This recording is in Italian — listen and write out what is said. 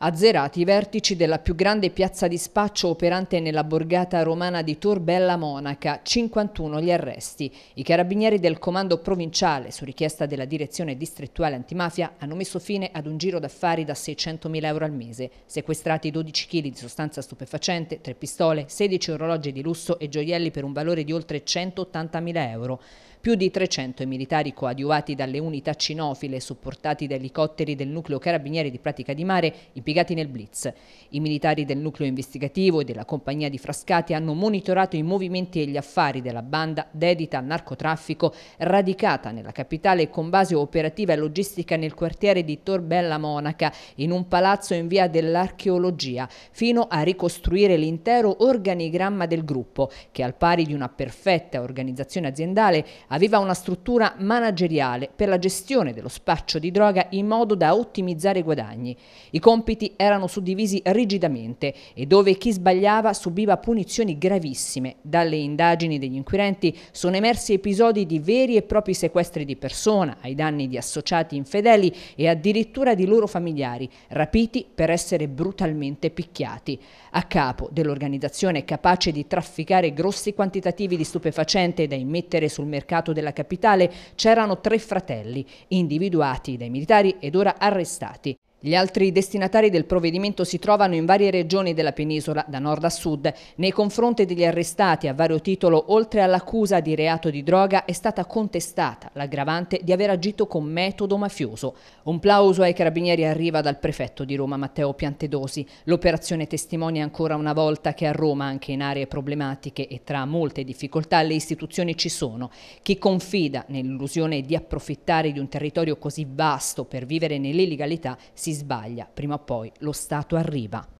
Azzerati i vertici della più grande piazza di spaccio operante nella borgata romana di Torbella Monaca, 51 gli arresti. I carabinieri del comando provinciale, su richiesta della direzione distrettuale antimafia, hanno messo fine ad un giro d'affari da 600.000 euro al mese, sequestrati 12 kg di sostanza stupefacente, 3 pistole, 16 orologi di lusso e gioielli per un valore di oltre 180.000 euro. Più di 300 militari coadiuvati dalle unità cinofile supportati da elicotteri del nucleo carabinieri di Pratica di Mare impiegati nel blitz. I militari del nucleo investigativo e della compagnia di Frascati hanno monitorato i movimenti e gli affari della banda dedita al narcotraffico radicata nella capitale con base operativa e logistica nel quartiere di Torbella Monaca in un palazzo in via dell'archeologia fino a ricostruire l'intero organigramma del gruppo che al pari di una perfetta organizzazione aziendale aveva una struttura manageriale per la gestione dello spaccio di droga in modo da ottimizzare i guadagni. I compiti erano suddivisi rigidamente e dove chi sbagliava subiva punizioni gravissime. Dalle indagini degli inquirenti sono emersi episodi di veri e propri sequestri di persona ai danni di associati infedeli e addirittura di loro familiari, rapiti per essere brutalmente picchiati. A capo dell'organizzazione capace di trafficare grossi quantitativi di stupefacente da immettere sul mercato mercato della capitale c'erano tre fratelli, individuati dai militari ed ora arrestati. Gli altri destinatari del provvedimento si trovano in varie regioni della penisola, da nord a sud. Nei confronti degli arrestati a vario titolo, oltre all'accusa di reato di droga, è stata contestata l'aggravante di aver agito con metodo mafioso. Un plauso ai carabinieri arriva dal prefetto di Roma, Matteo Piantedosi. L'operazione testimonia ancora una volta che a Roma, anche in aree problematiche e tra molte difficoltà, le istituzioni ci sono. Chi confida nell'illusione di approfittare di un territorio così vasto per vivere nell'illegalità si si sbaglia, prima o poi lo Stato arriva.